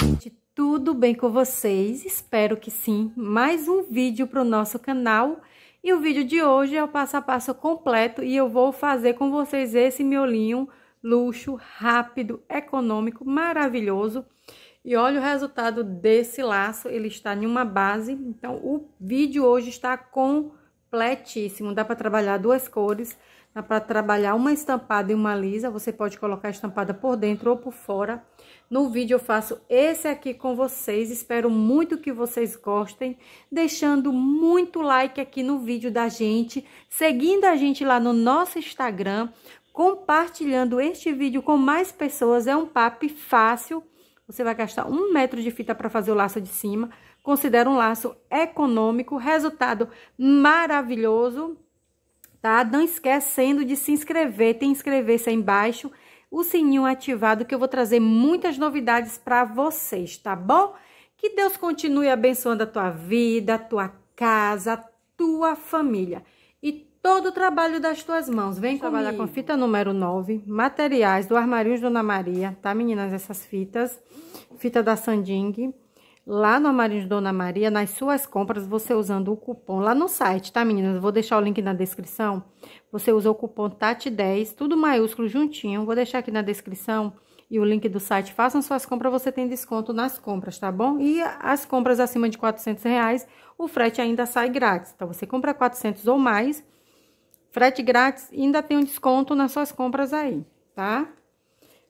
Gente, tudo bem com vocês? Espero que sim. Mais um vídeo para o nosso canal. E o vídeo de hoje é o passo a passo completo e eu vou fazer com vocês esse miolinho luxo, rápido, econômico, maravilhoso. E olha o resultado desse laço, ele está em uma base. Então, o vídeo hoje está com completíssimo. Dá para trabalhar duas cores, dá para trabalhar uma estampada e uma lisa. Você pode colocar a estampada por dentro ou por fora. No vídeo eu faço esse aqui com vocês. Espero muito que vocês gostem. Deixando muito like aqui no vídeo da gente. Seguindo a gente lá no nosso Instagram. Compartilhando este vídeo com mais pessoas. É um papo fácil. Você vai gastar um metro de fita para fazer o laço de cima. Considero um laço econômico, resultado maravilhoso, tá? Não esquecendo de se inscrever, tem inscrever-se aí embaixo, o sininho ativado que eu vou trazer muitas novidades para vocês, tá bom? Que Deus continue abençoando a tua vida, a tua casa, a tua família e todo o trabalho das tuas mãos. Vem trabalhar com fita número 9, materiais do de Dona Maria, tá, meninas? Essas fitas, fita da Sanding, lá no amarinho de Dona Maria, nas suas compras, você usando o cupom lá no site, tá, meninas? Vou deixar o link na descrição. Você usa o cupom TAT10, tudo maiúsculo juntinho. Vou deixar aqui na descrição e o link do site. Façam suas compras, você tem desconto nas compras, tá bom? E as compras acima de 400 reais, o frete ainda sai grátis. Então, você compra 400 ou mais, frete grátis, ainda tem um desconto nas suas compras aí, tá?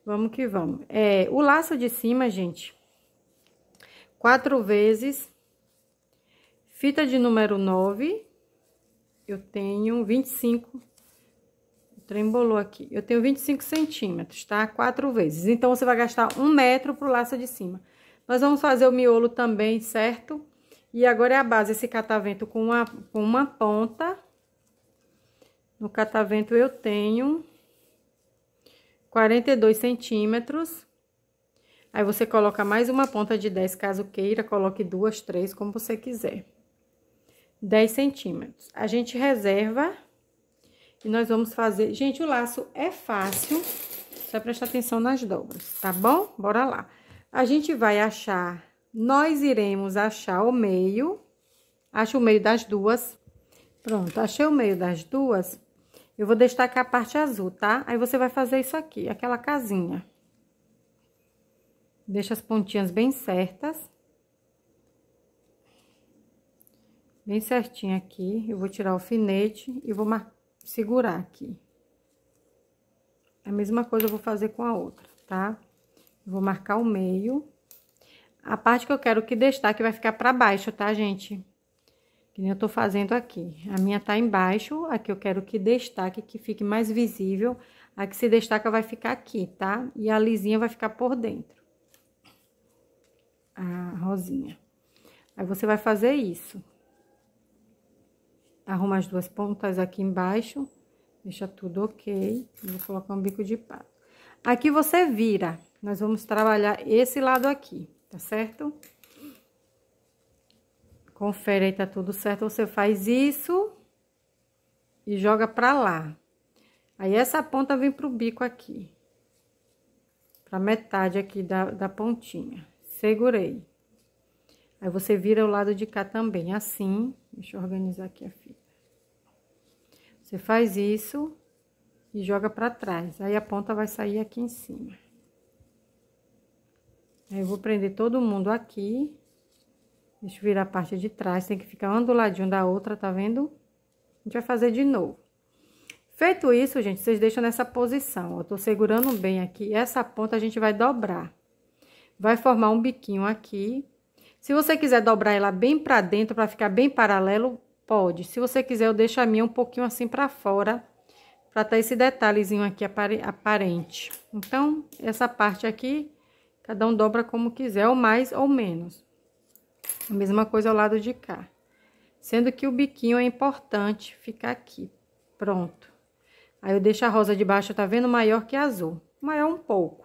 Vamos que vamos. É, o laço de cima, gente, quatro vezes. Fita de número 9, eu tenho 25, trembolou aqui, eu tenho 25 centímetros, tá? Quatro vezes. Então, você vai gastar um metro pro laço de cima. Nós vamos fazer o miolo também, certo? E agora é a base, esse catavento com uma, com uma ponta. No catavento eu tenho 42 centímetros. Aí você coloca mais uma ponta de 10, caso queira, coloque duas, três, como você quiser. 10 centímetros. A gente reserva e nós vamos fazer... Gente, o laço é fácil, só prestar atenção nas dobras, tá bom? Bora lá. A gente vai achar... Nós iremos achar o meio, acho o meio das duas. Pronto, achei o meio das duas. Eu vou destacar a parte azul, tá? Aí você vai fazer isso aqui, aquela casinha. Deixa as pontinhas bem certas. Bem certinho aqui. Eu vou tirar o alfinete e vou segurar aqui. A mesma coisa eu vou fazer com a outra, tá? vou marcar o meio. A parte que eu quero que destaque vai ficar pra baixo, tá, gente? Que nem eu tô fazendo aqui. A minha tá embaixo, aqui eu quero que destaque, que fique mais visível. A que se destaca vai ficar aqui, tá? E a lisinha vai ficar por dentro a rosinha. Aí você vai fazer isso. Arruma as duas pontas aqui embaixo, deixa tudo ok. Vou colocar um bico de pato. Aqui você vira, nós vamos trabalhar esse lado aqui, tá certo? Confere aí, tá tudo certo. Você faz isso e joga pra lá. Aí, essa ponta vem pro bico aqui. Pra metade aqui da, da pontinha segurei. Aí você vira o lado de cá também, assim. Deixa eu organizar aqui a fita. Você faz isso e joga pra trás. Aí a ponta vai sair aqui em cima. Aí eu vou prender todo mundo aqui. Deixa eu virar a parte de trás. Tem que ficar um do ladinho da outra, tá vendo? A gente vai fazer de novo. Feito isso, gente, vocês deixam nessa posição. Eu tô segurando bem aqui. Essa ponta a gente vai dobrar vai formar um biquinho aqui. Se você quiser dobrar ela bem para dentro, para ficar bem paralelo, pode. Se você quiser, eu deixo a minha um pouquinho assim para fora, para ter tá esse detalhezinho aqui aparente. Então, essa parte aqui, cada um dobra como quiser, ou mais ou menos. A mesma coisa ao lado de cá. Sendo que o biquinho é importante ficar aqui. Pronto. Aí eu deixo a rosa de baixo, tá vendo? Maior que azul. Maior um pouco.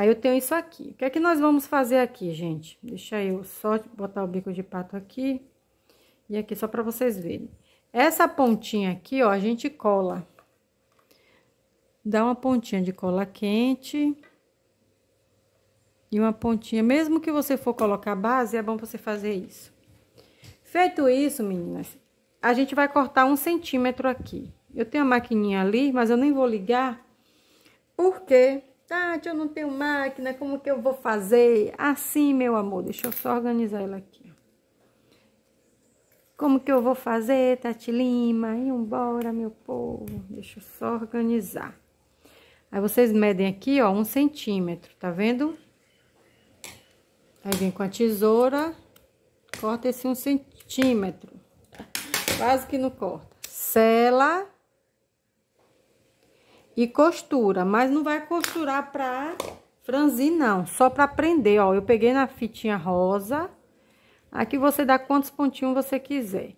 Aí eu tenho isso aqui. O que é que nós vamos fazer aqui, gente? Deixa eu só botar o bico de pato aqui. E aqui, só pra vocês verem. Essa pontinha aqui, ó, a gente cola. Dá uma pontinha de cola quente. E uma pontinha. Mesmo que você for colocar base, é bom você fazer isso. Feito isso, meninas, a gente vai cortar um centímetro aqui. Eu tenho a maquininha ali, mas eu nem vou ligar. Por Porque Tati, eu não tenho máquina, como que eu vou fazer? Assim, meu amor, deixa eu só organizar ela aqui. Como que eu vou fazer, Tati Lima? E embora, meu povo. Deixa eu só organizar. Aí vocês medem aqui, ó, um centímetro, tá vendo? Aí vem com a tesoura, corta esse um centímetro. Quase que não corta. Sela e costura, mas não vai costurar pra franzir, não. Só pra prender, ó. Eu peguei na fitinha rosa. Aqui você dá quantos pontinhos você quiser.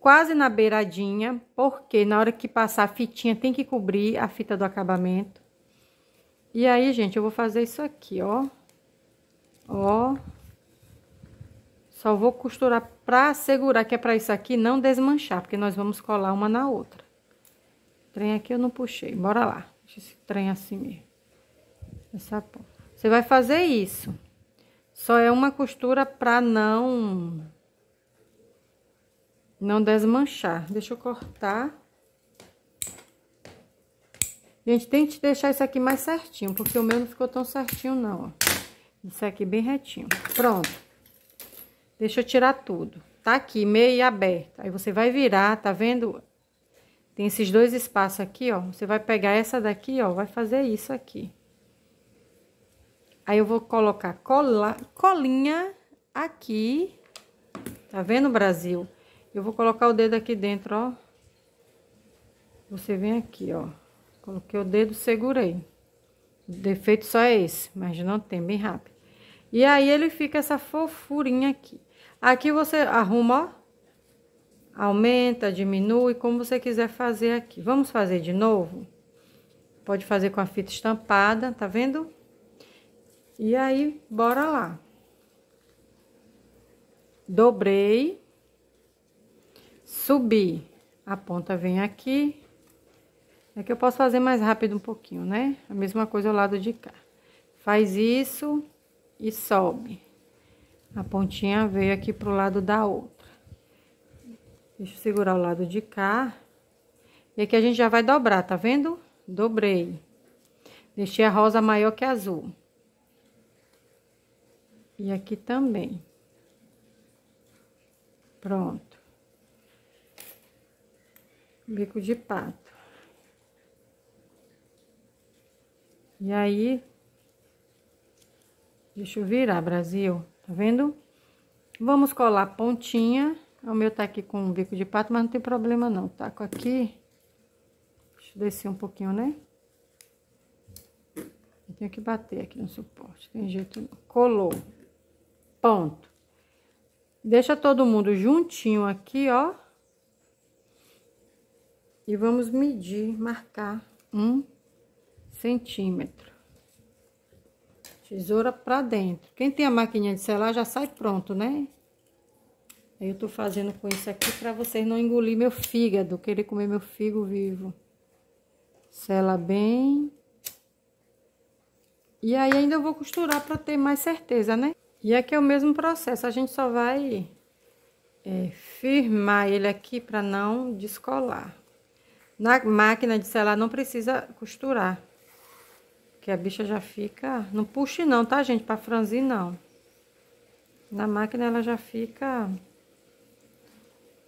Quase na beiradinha, porque na hora que passar a fitinha tem que cobrir a fita do acabamento. E aí, gente, eu vou fazer isso aqui, ó. Ó. Só vou costurar pra segurar que é pra isso aqui não desmanchar, porque nós vamos colar uma na outra trem aqui eu não puxei. Bora lá. Deixa esse trem assim mesmo. Essa ponta. Você vai fazer isso. Só é uma costura pra não... Não desmanchar. Deixa eu cortar. Gente, tente deixar isso aqui mais certinho, porque o meu não ficou tão certinho não, ó. Isso aqui bem retinho. Pronto. Deixa eu tirar tudo. Tá aqui, meio aberta. Aí você vai virar, tá vendo? Tem esses dois espaços aqui, ó. Você vai pegar essa daqui, ó, vai fazer isso aqui. Aí eu vou colocar cola, colinha aqui. Tá vendo, Brasil? Eu vou colocar o dedo aqui dentro, ó. Você vem aqui, ó. Coloquei o dedo, segurei. O defeito só é esse, mas não tem, bem rápido. E aí ele fica essa fofurinha aqui. Aqui você arruma, ó aumenta, diminui, como você quiser fazer aqui. Vamos fazer de novo? Pode fazer com a fita estampada, tá vendo? E aí, bora lá. Dobrei, subi, a ponta vem aqui. É que eu posso fazer mais rápido um pouquinho, né? A mesma coisa ao lado de cá. Faz isso e sobe. A pontinha veio aqui pro lado da outra. Deixa eu segurar o lado de cá. E aqui a gente já vai dobrar, tá vendo? Dobrei. Deixei a rosa maior que a azul. E aqui também. Pronto. Bico de pato. E aí, deixa eu virar, Brasil, tá vendo? Vamos colar pontinha. O meu tá aqui com um bico de pato, mas não tem problema não. Tá com aqui. Deixa eu descer um pouquinho, né? Eu tenho que bater aqui no suporte, tem jeito não. Colou. Ponto. Deixa todo mundo juntinho aqui, ó. E vamos medir, marcar um centímetro. Tesoura pra dentro. Quem tem a maquininha de selar já sai pronto, né? Eu tô fazendo com isso aqui para vocês não engolir meu fígado, querer comer meu figo vivo. Sela bem. E aí ainda eu vou costurar para ter mais certeza, né? E aqui é o mesmo processo, a gente só vai é, firmar ele aqui para não descolar. Na máquina de selar não precisa costurar, que a bicha já fica... Não puxe não, tá, gente? Para franzir, não. Na máquina ela já fica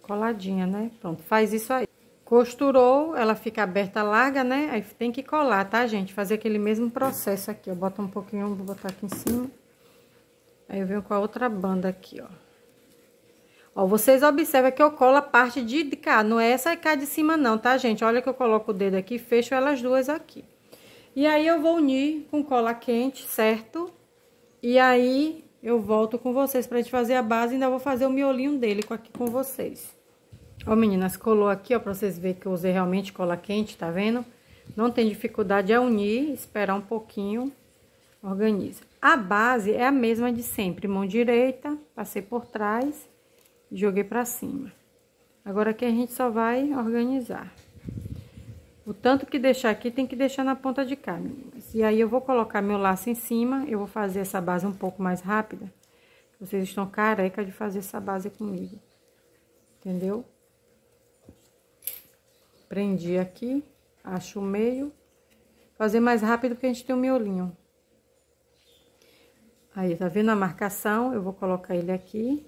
Coladinha, né? Pronto, faz isso aí. Costurou, ela fica aberta, larga, né? Aí tem que colar, tá, gente? Fazer aquele mesmo processo aqui, ó. Bota um pouquinho, vou botar aqui em cima. Aí eu venho com a outra banda aqui, ó. Ó, vocês observam que eu colo a parte de cá, não é essa cá de cima não, tá, gente? Olha que eu coloco o dedo aqui, fecho elas duas aqui. E aí, eu vou unir com cola quente, certo? E aí, eu volto com vocês pra gente fazer a base. Ainda vou fazer o miolinho dele aqui com vocês. Ó, meninas, colou aqui, ó, pra vocês verem que eu usei realmente cola quente, tá vendo? Não tem dificuldade, a é unir, esperar um pouquinho, organiza. A base é a mesma de sempre, mão direita, passei por trás, joguei pra cima. Agora aqui a gente só vai organizar. O tanto que deixar aqui tem que deixar na ponta de cá. E aí eu vou colocar meu laço em cima, eu vou fazer essa base um pouco mais rápida. Vocês estão careca de fazer essa base comigo. Entendeu? Prendi aqui, acho o meio. Fazer mais rápido porque a gente tem o um miolinho. Aí, tá vendo a marcação? Eu vou colocar ele aqui.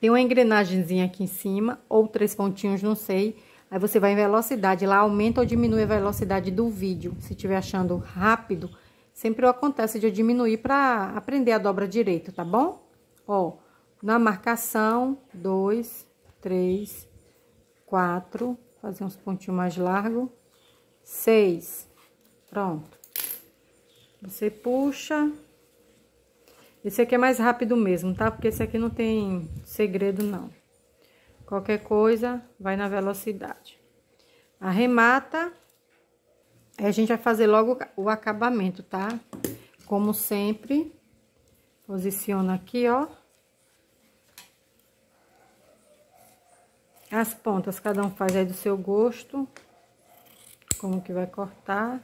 Tem uma engrenagemzinha aqui em cima, ou três pontinhos, não sei Aí você vai em velocidade, lá aumenta ou diminui a velocidade do vídeo. Se estiver achando rápido, sempre acontece de eu diminuir para aprender a dobra direito, tá bom? Ó, na marcação, dois, três, quatro, fazer uns pontinhos mais largos, seis, pronto. Você puxa. Esse aqui é mais rápido mesmo, tá? Porque esse aqui não tem segredo, não. Qualquer coisa, vai na velocidade. Arremata. Aí a gente vai fazer logo o acabamento, tá? Como sempre, posiciona aqui, ó. As pontas, cada um faz aí do seu gosto. Como que vai cortar.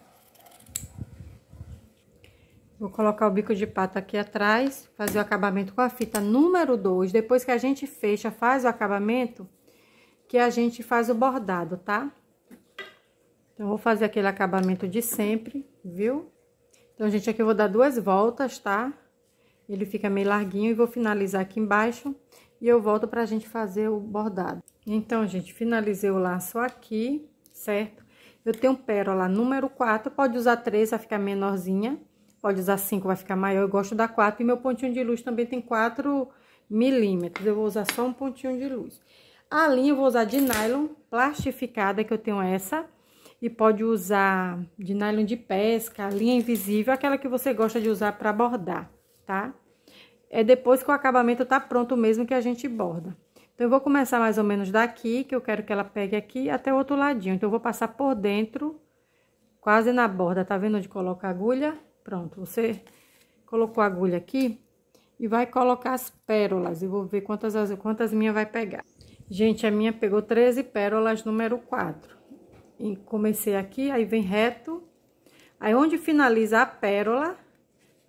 Vou colocar o bico de pato aqui atrás, fazer o acabamento com a fita número 2. Depois que a gente fecha, faz o acabamento, que a gente faz o bordado, tá? Então, vou fazer aquele acabamento de sempre, viu? Então, gente, aqui eu vou dar duas voltas, tá? Ele fica meio larguinho e vou finalizar aqui embaixo. E eu volto pra gente fazer o bordado. Então, gente, finalizei o laço aqui, certo? Eu tenho pérola número 4, pode usar 3, vai ficar menorzinha Pode usar 5, vai ficar maior, eu gosto da 4. E meu pontinho de luz também tem 4 milímetros, eu vou usar só um pontinho de luz. A linha eu vou usar de nylon plastificada, que eu tenho essa. E pode usar de nylon de pesca, linha invisível, aquela que você gosta de usar para bordar, tá? É depois que o acabamento tá pronto mesmo que a gente borda. Então, eu vou começar mais ou menos daqui, que eu quero que ela pegue aqui até o outro ladinho. Então, eu vou passar por dentro, quase na borda, tá vendo onde coloca a agulha? Pronto, você colocou a agulha aqui e vai colocar as pérolas. Eu vou ver quantas, quantas minha vai pegar. Gente, a minha pegou 13 pérolas número 4. E comecei aqui, aí vem reto. Aí, onde finaliza a pérola,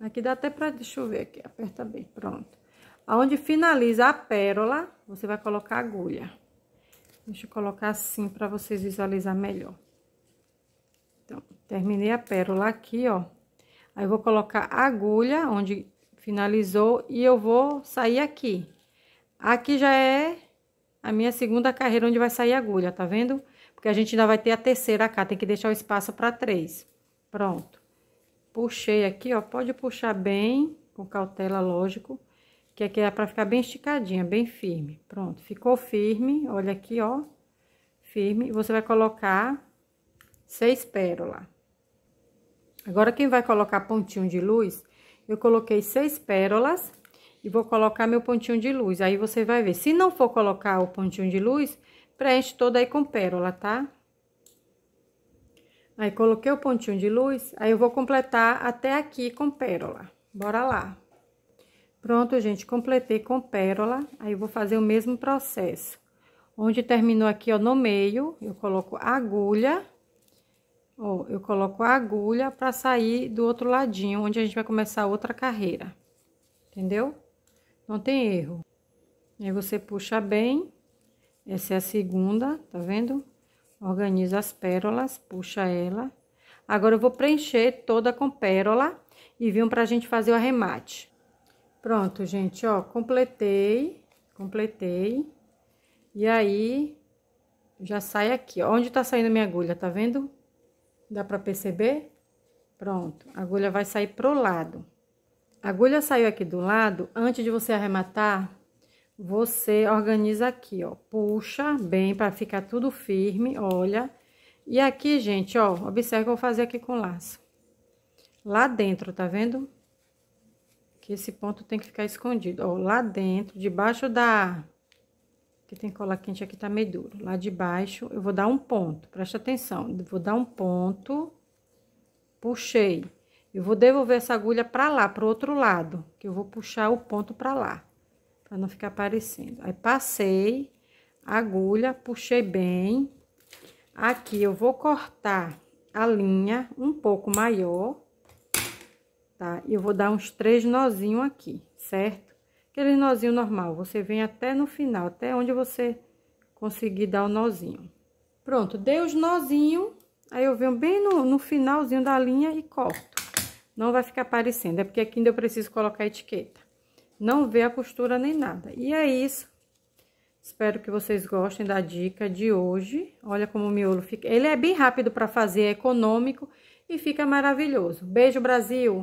aqui dá até pra, deixa eu ver aqui, aperta bem, pronto. Aonde finaliza a pérola, você vai colocar a agulha. Deixa eu colocar assim pra vocês visualizar melhor. Então, terminei a pérola aqui, ó. Aí, vou colocar a agulha onde finalizou e eu vou sair aqui. Aqui já é a minha segunda carreira onde vai sair a agulha, tá vendo? Porque a gente ainda vai ter a terceira cá, tem que deixar o espaço para três. Pronto. Puxei aqui, ó, pode puxar bem, com cautela, lógico, que aqui é para ficar bem esticadinha, bem firme. Pronto, ficou firme, olha aqui, ó, firme. Você vai colocar seis pérolas. Agora, quem vai colocar pontinho de luz, eu coloquei seis pérolas e vou colocar meu pontinho de luz. Aí, você vai ver. Se não for colocar o pontinho de luz, preenche todo aí com pérola, tá? Aí, coloquei o pontinho de luz, aí eu vou completar até aqui com pérola. Bora lá. Pronto, gente, completei com pérola, aí eu vou fazer o mesmo processo. Onde terminou aqui, ó, no meio, eu coloco agulha Ó, eu coloco a agulha pra sair do outro ladinho, onde a gente vai começar outra carreira. Entendeu? Não tem erro. Aí você puxa bem. Essa é a segunda, tá vendo? Organiza as pérolas, puxa ela. Agora eu vou preencher toda com pérola e vim pra gente fazer o arremate. Pronto, gente, ó, completei, completei. E aí, já sai aqui, ó, onde tá saindo minha agulha, tá vendo? Dá pra perceber? Pronto, a agulha vai sair pro lado. A agulha saiu aqui do lado, antes de você arrematar, você organiza aqui, ó. Puxa bem para ficar tudo firme, olha. E aqui, gente, ó, observe que eu vou fazer aqui com laço. Lá dentro, tá vendo? Que esse ponto tem que ficar escondido, ó. Lá dentro, debaixo da que tem cola quente aqui tá meio duro. Lá de baixo, eu vou dar um ponto, presta atenção. Vou dar um ponto, puxei. Eu vou devolver essa agulha pra lá, pro outro lado, que eu vou puxar o ponto pra lá, pra não ficar aparecendo. Aí, passei agulha, puxei bem. Aqui, eu vou cortar a linha um pouco maior, tá? E Eu vou dar uns três nozinhos aqui, certo? aquele nozinho normal. Você vem até no final, até onde você conseguir dar o nozinho. Pronto, dei os nozinhos, aí eu venho bem no, no finalzinho da linha e corto. Não vai ficar aparecendo, é porque aqui ainda eu preciso colocar a etiqueta. Não vê a costura nem nada. E é isso. Espero que vocês gostem da dica de hoje. Olha como o miolo fica. Ele é bem rápido para fazer, é econômico e fica maravilhoso. Beijo, Brasil!